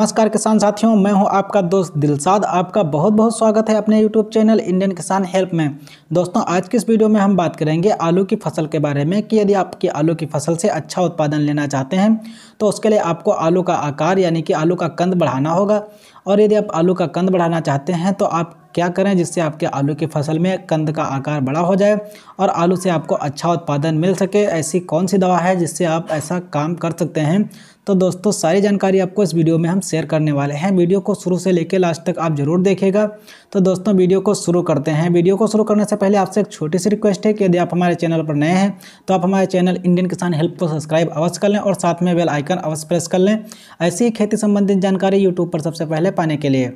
नमस्कार किसान साथियों मैं हूं आपका दोस्त दिलसाद आपका बहुत बहुत स्वागत है अपने YouTube channel Indian Kisan help में दोस्तों आज की इस वीडियो में हम बात करेंगे आलू की फसल के बारे में कि यदि आपकी आलू की फसल से अच्छा उत्पादन लेना चाहते हैं तो उसके लिए आपको आलू का आकार यानी कि आलू का कंद बढ़ाना होगा और यदि आप आलू का कंद बढ़ाना चाहते हैं तो आप क्या करें जिससे आपके आलू की फसल में कंद का आकार बड़ा हो जाए और आलू से आपको अच्छा उत्पादन मिल सके ऐसी कौन सी दवा है जिससे आप ऐसा काम कर सकते हैं तो दोस्तों सारी जानकारी आपको इस वीडियो में हम शेयर करने वाले हैं वीडियो को शुरू से लेकर लास्ट तक आप ज़रूर देखेगा तो दोस्तों वीडियो को शुरू करते हैं वीडियो को शुरू करने से पहले आपसे एक छोटी सी रिक्वेस्ट है कि यदि आप हमारे चैनल पर नए हैं तो आप हमारे चैनल इंडियन किसान हेल्प को सब्सक्राइब अवश्य कर लें और साथ में बेल आइकन अवश्य प्रेस कर लें ऐसी ही खेती संबंधित जानकारी यूट्यूब पर सबसे पहले पाने के लिए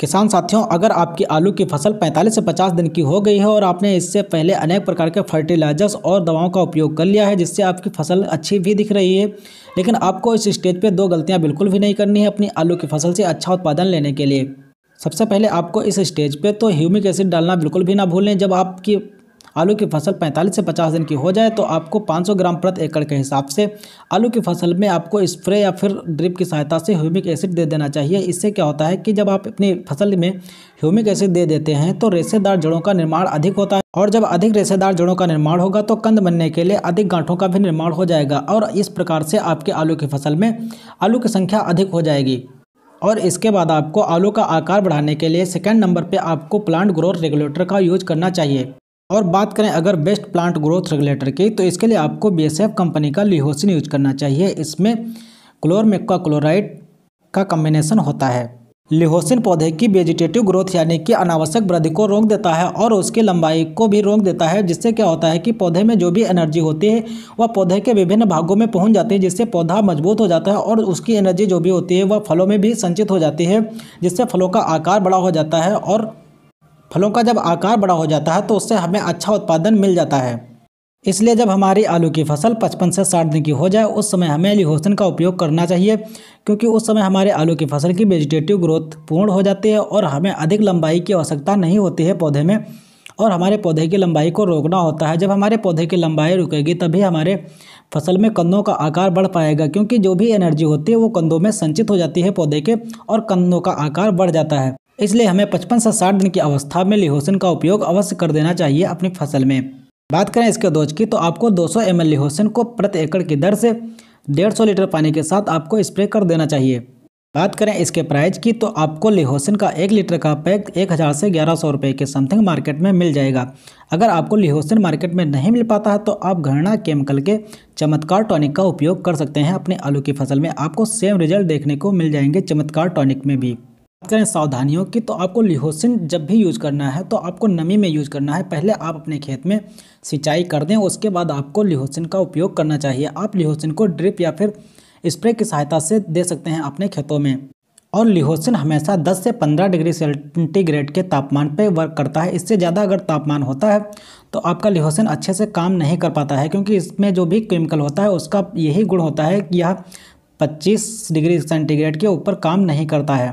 किसान साथियों अगर आपकी आलू की फसल 45 से 50 दिन की हो गई है और आपने इससे पहले अनेक प्रकार के फर्टिलाइजर्स और दवाओं का उपयोग कर लिया है जिससे आपकी फसल अच्छी भी दिख रही है लेकिन आपको इस स्टेज पे दो गलतियां बिल्कुल भी नहीं करनी है अपनी आलू की फसल से अच्छा उत्पादन लेने के लिए सबसे पहले आपको इस स्टेज पे तो ह्यूमिक एसिड डालना बिल्कुल भी ना भूलें जब आपकी आलू की फसल पैंतालीस से पचास दिन की हो जाए तो आपको पाँच ग्राम प्रति एकड़ के हिसाब से आलू की फसल में आपको स्प्रे या फिर ड्रिप की सहायता से ह्यूमिक एसिड दे देना चाहिए इससे क्या होता है कि जब आप अपनी फसल में ह्यूमिक एसिड दे देते हैं तो रेसेदार जड़ों का निर्माण अधिक होता है और जब अधिक रेसेदार जड़ों का निर्माण होगा तो कंद बनने के लिए अधिक गांठों का भी निर्माण हो जाएगा और इस प्रकार से आपके आलू की फसल में आलू की संख्या अधिक हो जाएगी और इसके बाद आपको आलू का आकार बढ़ाने के लिए सेकेंड नंबर पे आपको प्लांट ग्रोथ रेगुलेटर का यूज करना चाहिए और बात करें अगर बेस्ट प्लांट ग्रोथ रेगुलेटर की तो इसके लिए आपको बी कंपनी का लिहोसिन यूज करना चाहिए इसमें क्लोरमेक्का क्लोराइड का कम्बिनेशन होता है लिहोसिन पौधे की वेजिटेटिव ग्रोथ यानी कि अनावश्यक वृद्धि को रोक देता है और उसकी लंबाई को भी रोक देता है जिससे क्या होता है कि पौधे में जो भी एनर्जी होती है वह पौधे के विभिन्न भागों में पहुंच जाती है जिससे पौधा मजबूत हो जाता है और उसकी एनर्जी जो भी होती है वह फलों में भी संचित हो जाती है जिससे फलों का आकार बड़ा हो जाता है और फलों का जब आकार बड़ा हो जाता है तो उससे हमें अच्छा उत्पादन मिल जाता है इसलिए जब हमारी आलू की फसल 55 से 60 दिन की हो जाए उस समय हमें लिहोसन का उपयोग करना चाहिए क्योंकि उस समय हमारे आलू की फसल की वेजिटेटिव ग्रोथ पूर्ण हो जाती है और हमें अधिक लंबाई की आवश्यकता नहीं होती है पौधे में और हमारे पौधे की लंबाई को रोकना होता है जब हमारे पौधे की लंबाई रुकेगी तभी हमारे फसल में कंदों का आकार बढ़ पाएगा क्योंकि जो भी एनर्जी होती है वो कंदों में संचित हो जाती है पौधे के और कंदों का आकार बढ़ जाता है इसलिए हमें पचपन से साठ दिन की अवस्था में लिहोसिन का उपयोग अवश्य कर देना चाहिए अपनी फसल में बात करें इसके दोज की तो आपको 200 सौ एम लिहोसिन को प्रति एकड़ की दर से 150 लीटर पानी के साथ आपको स्प्रे कर देना चाहिए बात करें इसके प्राइस की तो आपको लिहोसिन का एक लीटर का पैक एक हज़ार से ग्यारह सौ रुपये के समथिंग मार्केट में मिल जाएगा अगर आपको लिहोसिन मार्केट में नहीं मिल पाता है तो आप घरणा केमिकल के चमत्कार टॉनिक का उपयोग कर सकते हैं अपने आलू की फसल में आपको सेम रिजल्ट देखने को मिल जाएंगे चमत्कार टॉनिक में भी करें सावधानियों की तो आपको लिहोसिन जब भी यूज़ करना है तो आपको नमी में यूज़ करना है पहले आप अपने खेत में सिंचाई कर दें उसके बाद आपको लिहोसिन का उपयोग करना चाहिए आप लिहोसिन को ड्रिप या फिर स्प्रे की सहायता से दे सकते हैं अपने खेतों में और लिहोसिन हमेशा 10 से 15 डिग्री सेंटीग्रेड के तापमान पर वर्क करता है इससे ज़्यादा अगर तापमान होता है तो आपका लिहोसिन अच्छे से काम नहीं कर पाता है क्योंकि इसमें जो भी केमिकल होता है उसका यही गुण होता है कि यह 25 डिग्री सेंटीग्रेड के ऊपर काम नहीं करता है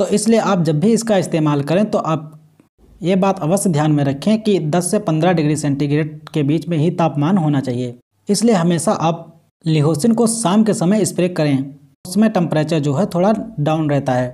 तो इसलिए आप जब भी इसका इस्तेमाल करें तो आप ये बात अवश्य ध्यान में रखें कि 10 से 15 डिग्री सेंटीग्रेड के बीच में ही तापमान होना चाहिए इसलिए हमेशा आप लिहोसिन को शाम के समय स्प्रे करें उसमें टम्परेचर जो है थोड़ा डाउन रहता है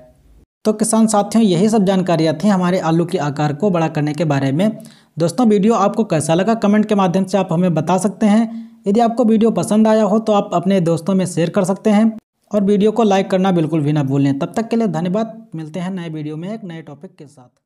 तो किसान साथियों यही सब जानकारियाँ थी हमारे आलू के आकार को बड़ा करने के बारे में दोस्तों वीडियो आपको कैसा लगा कमेंट के माध्यम से आप हमें बता सकते हैं यदि आपको वीडियो पसंद आया हो तो आप अपने दोस्तों में शेयर कर सकते हैं और वीडियो को लाइक करना बिल्कुल भी ना भूलें तब तक के लिए धन्यवाद मिलते हैं नए वीडियो में एक नए टॉपिक के साथ